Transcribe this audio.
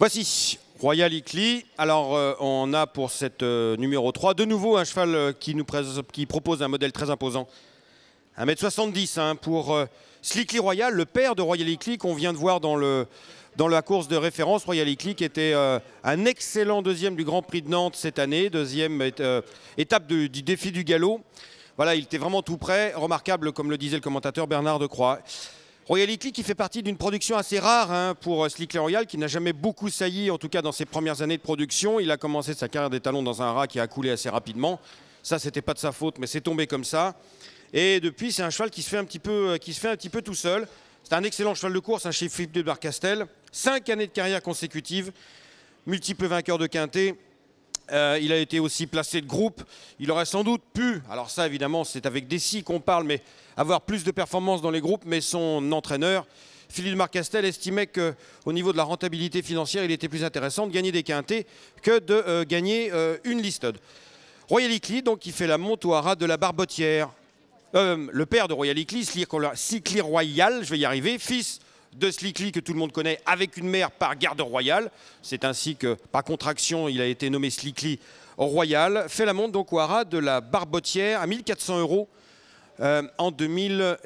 Voici Royal Eclis, Alors, euh, on a pour cette euh, numéro 3 de nouveau un cheval euh, qui nous qui propose un modèle très imposant. 1m70 hein, pour Slickly Royal, le père de Royal Eclis qu'on vient de voir dans, le, dans la course de référence. Royal Eclis qui était un excellent deuxième du Grand Prix de Nantes cette année, deuxième étape du défi du galop. Voilà, il était vraiment tout prêt, remarquable comme le disait le commentateur Bernard Croix. Royal Italy qui fait partie d'une production assez rare hein, pour euh, Slick Royal qui n'a jamais beaucoup saillie, en tout cas dans ses premières années de production. Il a commencé sa carrière des talons dans un rat qui a coulé assez rapidement. Ça, c'était pas de sa faute, mais c'est tombé comme ça. Et depuis, c'est un cheval qui se fait un petit peu, euh, tout seul. C'est un excellent cheval de course, un hein, chez Philippe de Barcastel. Cinq années de carrière consécutive, multiple vainqueur de quintet. Euh, il a été aussi placé de groupe. Il aurait sans doute pu, alors ça évidemment c'est avec Dessy qu'on parle, mais avoir plus de performances dans les groupes, mais son entraîneur, Philippe Marcastel, estimait qu'au niveau de la rentabilité financière, il était plus intéressant de gagner des quintés que de euh, gagner euh, une liste. Royal Eclipse, donc, qui fait la montoira de la Barbotière. le père de Royal Icly, Cycli Royal, je vais y arriver, fils de Slickly, que tout le monde connaît avec une mère par garde royale. C'est ainsi que, par contraction, il a été nommé Slickly royal. Fait la montre donc au Hara de la Barbotière à 1400 euros euh, en 2000.